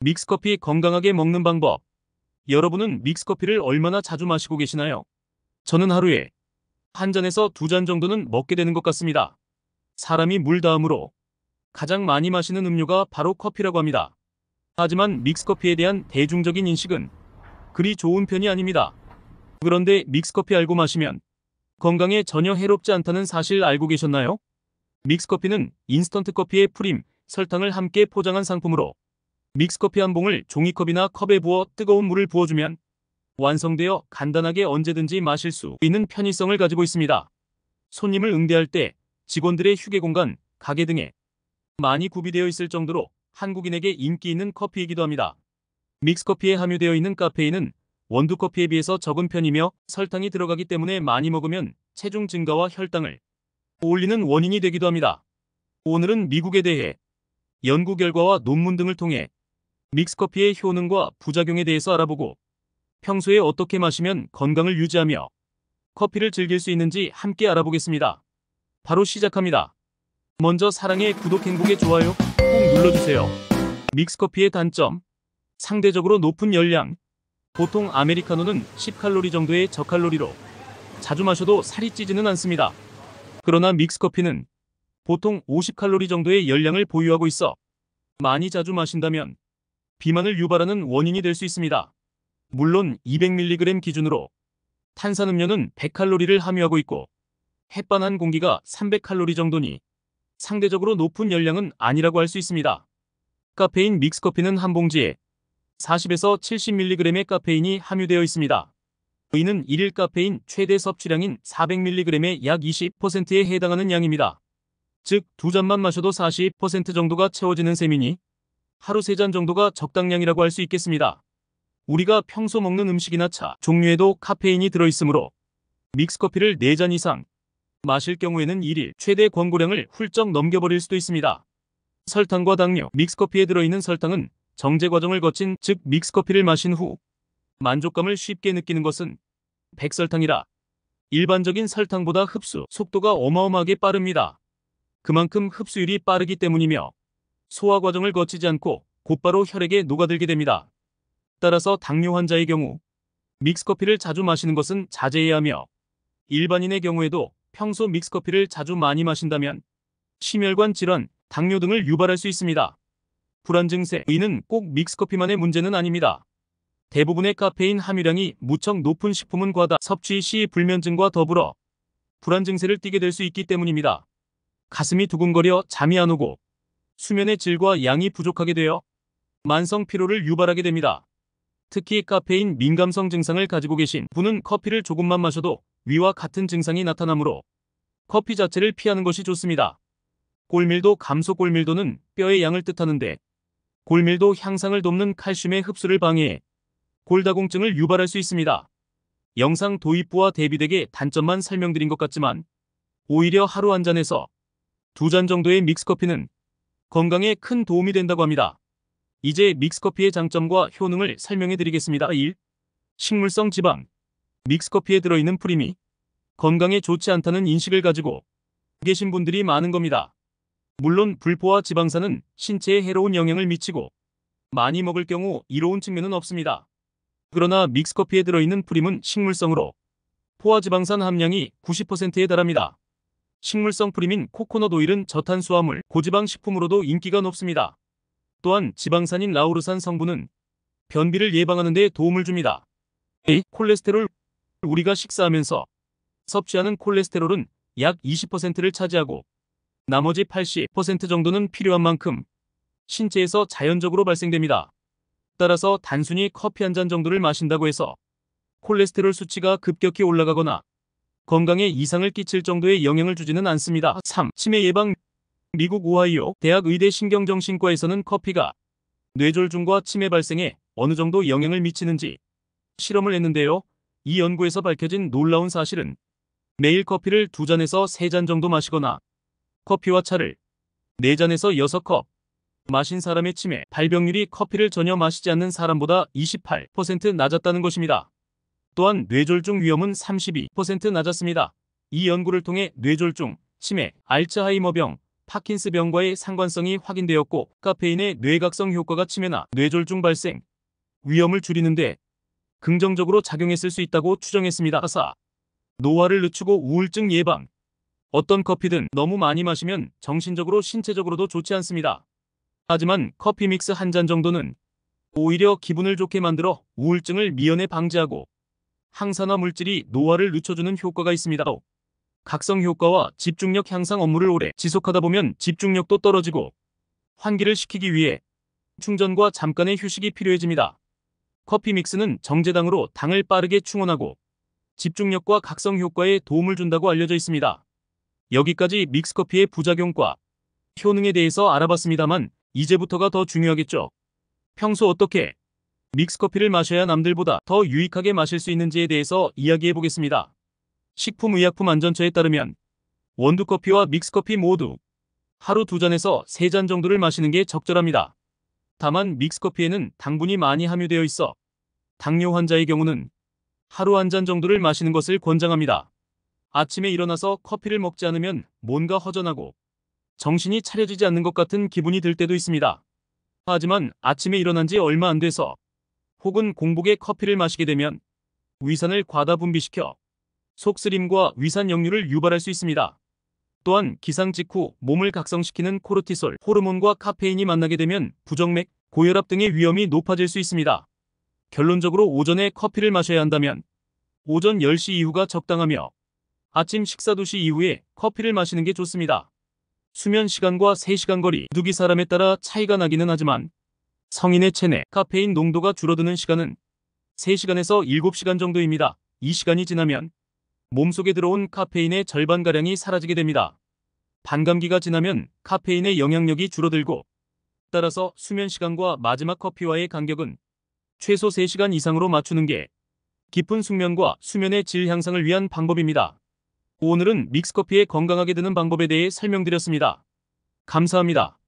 믹스커피 건강하게 먹는 방법 여러분은 믹스커피를 얼마나 자주 마시고 계시나요? 저는 하루에 한 잔에서 두 잔 정도는 먹게 되는 것 같습니다. 사람이 물 다음으로 가장 많이 마시는 음료가 바로 커피라고 합니다. 하지만 믹스커피에 대한 대중적인 인식은 그리 좋은 편이 아닙니다. 그런데 믹스커피 알고 마시면 건강에 전혀 해롭지 않다는 사실 알고 계셨나요? 믹스커피는 인스턴트 커피의 프림, 설탕을 함께 포장한 상품으로 믹스커피 한 봉을 종이컵이나 컵에 부어 뜨거운 물을 부어주면 완성되어 간단하게 언제든지 마실 수 있는 편의성을 가지고 있습니다. 손님을 응대할 때 직원들의 휴게 공간, 가게 등에 많이 구비되어 있을 정도로 한국인에게 인기 있는 커피이기도 합니다. 믹스커피에 함유되어 있는 카페인은 원두커피에 비해서 적은 편이며 설탕이 들어가기 때문에 많이 먹으면 체중 증가와 혈당을 올리는 원인이 되기도 합니다. 오늘은 미국에 대해 연구 결과와 논문 등을 통해 믹스커피의 효능과 부작용에 대해서 알아보고 평소에 어떻게 마시면 건강을 유지하며 커피를 즐길 수 있는지 함께 알아보겠습니다. 바로 시작합니다. 먼저 사랑의 구독 행복의 좋아요 꼭 눌러주세요. 믹스커피의 단점 상대적으로 높은 열량 보통 아메리카노는 10칼로리 정도의 저칼로리로 자주 마셔도 살이 찌지는 않습니다. 그러나 믹스커피는 보통 50칼로리 정도의 열량을 보유하고 있어 많이 자주 마신다면 비만을 유발하는 원인이 될 수 있습니다. 물론 200mg 기준으로 탄산음료는 100칼로리를 함유하고 있고 햇반한 공기가 300칼로리 정도니 상대적으로 높은 열량은 아니라고 할 수 있습니다. 카페인 믹스커피는 한 봉지에 40에서 70mg의 카페인이 함유되어 있습니다. 이는 1일 카페인 최대 섭취량인 400mg의 약 20%에 해당하는 양입니다. 즉, 두 잔만 마셔도 40% 정도가 채워지는 셈이니 하루 3잔 정도가 적당량이라고 할 수 있겠습니다. 우리가 평소 먹는 음식이나 차 종류에도 카페인이 들어있으므로 믹스커피를 4잔 이상 마실 경우에는 1일 최대 권고량을 훌쩍 넘겨버릴 수도 있습니다. 설탕과 당뇨 믹스커피에 들어있는 설탕은 정제 과정을 거친 즉 믹스커피를 마신 후 만족감을 쉽게 느끼는 것은 백설탕이라 일반적인 설탕보다 흡수 속도가 어마어마하게 빠릅니다. 그만큼 흡수율이 빠르기 때문이며 소화 과정을 거치지 않고 곧바로 혈액에 녹아들게 됩니다. 따라서 당뇨 환자의 경우 믹스커피를 자주 마시는 것은 자제해야 하며 일반인의 경우에도 평소 믹스커피를 자주 많이 마신다면 심혈관 질환, 당뇨 등을 유발할 수 있습니다. 불안 증세, 이는 꼭 믹스커피만의 문제는 아닙니다. 대부분의 카페인 함유량이 무척 높은 식품은 과다 섭취 시 불면증과 더불어 불안 증세를 띠게 될 수 있기 때문입니다. 가슴이 두근거려 잠이 안 오고 수면의 질과 양이 부족하게 되어 만성 피로를 유발하게 됩니다. 특히 카페인 민감성 증상을 가지고 계신 분은 커피를 조금만 마셔도 위와 같은 증상이 나타나므로 커피 자체를 피하는 것이 좋습니다. 골밀도 감소 골밀도는 뼈의 양을 뜻하는데 골밀도 향상을 돕는 칼슘의 흡수를 방해해 골다공증을 유발할 수 있습니다. 영상 도입부와 대비되게 단점만 설명드린 것 같지만 오히려 하루 한 잔에서 두 잔 정도의 믹스커피는 건강에 큰 도움이 된다고 합니다. 이제 믹스커피의 장점과 효능을 설명해 드리겠습니다. 1. 식물성 지방 믹스커피에 들어있는 프림이 건강에 좋지 않다는 인식을 가지고 계신 분들이 많은 겁니다. 물론 불포화 지방산은 신체에 해로운 영향을 미치고 많이 먹을 경우 이로운 측면은 없습니다. 그러나 믹스커피에 들어있는 프림은 식물성으로 포화지방산 함량이 90%에 달합니다. 식물성 프림인 코코넛 오일은 저탄수화물, 고지방 식품으로도 인기가 높습니다. 또한 지방산인 라우르산 성분은 변비를 예방하는 데 도움을 줍니다. A. 콜레스테롤 우리가 식사하면서 섭취하는 콜레스테롤은 약 20%를 차지하고 나머지 80% 정도는 필요한 만큼 신체에서 자연적으로 발생됩니다. 따라서 단순히 커피 한 잔 정도를 마신다고 해서 콜레스테롤 수치가 급격히 올라가거나 건강에 이상을 끼칠 정도의 영향을 주지는 않습니다. 3. 치매 예방 미국 오하이오 대학 의대 신경정신과에서는 커피가 뇌졸중과 치매 발생에 어느 정도 영향을 미치는지 실험을 했는데요. 이 연구에서 밝혀진 놀라운 사실은 매일 커피를 두잔에서세 잔 정도 마시거나 커피와 차를 네잔에서 6컵 마신 사람의 치매 발병률이 커피를 전혀 마시지 않는 사람보다 28% 낮았다는 것입니다. 또한 뇌졸중 위험은 32% 낮았습니다. 이 연구를 통해 뇌졸중, 치매, 알츠하이머병, 파킨스병과의 상관성이 확인되었고 카페인의 뇌각성 효과가 치매나 뇌졸중 발생, 위험을 줄이는데 긍정적으로 작용했을 수 있다고 추정했습니다. 4. 노화를 늦추고 우울증 예방 어떤 커피든 너무 많이 마시면 정신적으로 신체적으로도 좋지 않습니다. 하지만 커피 믹스 한 잔 정도는 오히려 기분을 좋게 만들어 우울증을 미연에 방지하고 항산화 물질이 노화를 늦춰주는 효과가 있습니다. 각성 효과와 집중력 향상 업무를 오래 지속하다 보면 집중력도 떨어지고 환기를 시키기 위해 충전과 잠깐의 휴식이 필요해집니다. 커피 믹스는 정제당으로 당을 빠르게 충원하고 집중력과 각성 효과에 도움을 준다고 알려져 있습니다. 여기까지 믹스커피의 부작용과 효능에 대해서 알아봤습니다만 이제부터가 더 중요하겠죠. 평소 어떻게 믹스커피를 마셔야 남들보다 더 유익하게 마실 수 있는지에 대해서 이야기해 보겠습니다. 식품의약품안전처에 따르면 원두커피와 믹스커피 모두 하루 두 잔에서 세 잔 정도를 마시는 게 적절합니다. 다만 믹스커피에는 당분이 많이 함유되어 있어 당뇨 환자의 경우는 하루 한 잔 정도를 마시는 것을 권장합니다. 아침에 일어나서 커피를 먹지 않으면 뭔가 허전하고 정신이 차려지지 않는 것 같은 기분이 들 때도 있습니다. 하지만 아침에 일어난 지 얼마 안 돼서 혹은 공복에 커피를 마시게 되면 위산을 과다 분비시켜 속쓰림과 위산 역류를 유발할 수 있습니다. 또한 기상 직후 몸을 각성시키는 코르티솔, 호르몬과 카페인이 만나게 되면 부정맥, 고혈압 등의 위험이 높아질 수 있습니다. 결론적으로 오전에 커피를 마셔야 한다면 오전 10시 이후가 적당하며 아침 식사 2시 이후에 커피를 마시는 게 좋습니다. 수면 시간과 3시간 거리, 두기 사람에 따라 차이가 나기는 하지만 성인의 체내 카페인 농도가 줄어드는 시간은 3시간에서 7시간 정도입니다. 이 시간이 지나면 몸속에 들어온 카페인의 절반가량이 사라지게 됩니다. 반감기가 지나면 카페인의 영향력이 줄어들고 따라서 수면 시간과 마지막 커피와의 간격은 최소 3시간 이상으로 맞추는 게 깊은 숙면과 수면의 질 향상을 위한 방법입니다. 오늘은 믹스커피에 건강하게 드는 방법에 대해 설명드렸습니다. 감사합니다.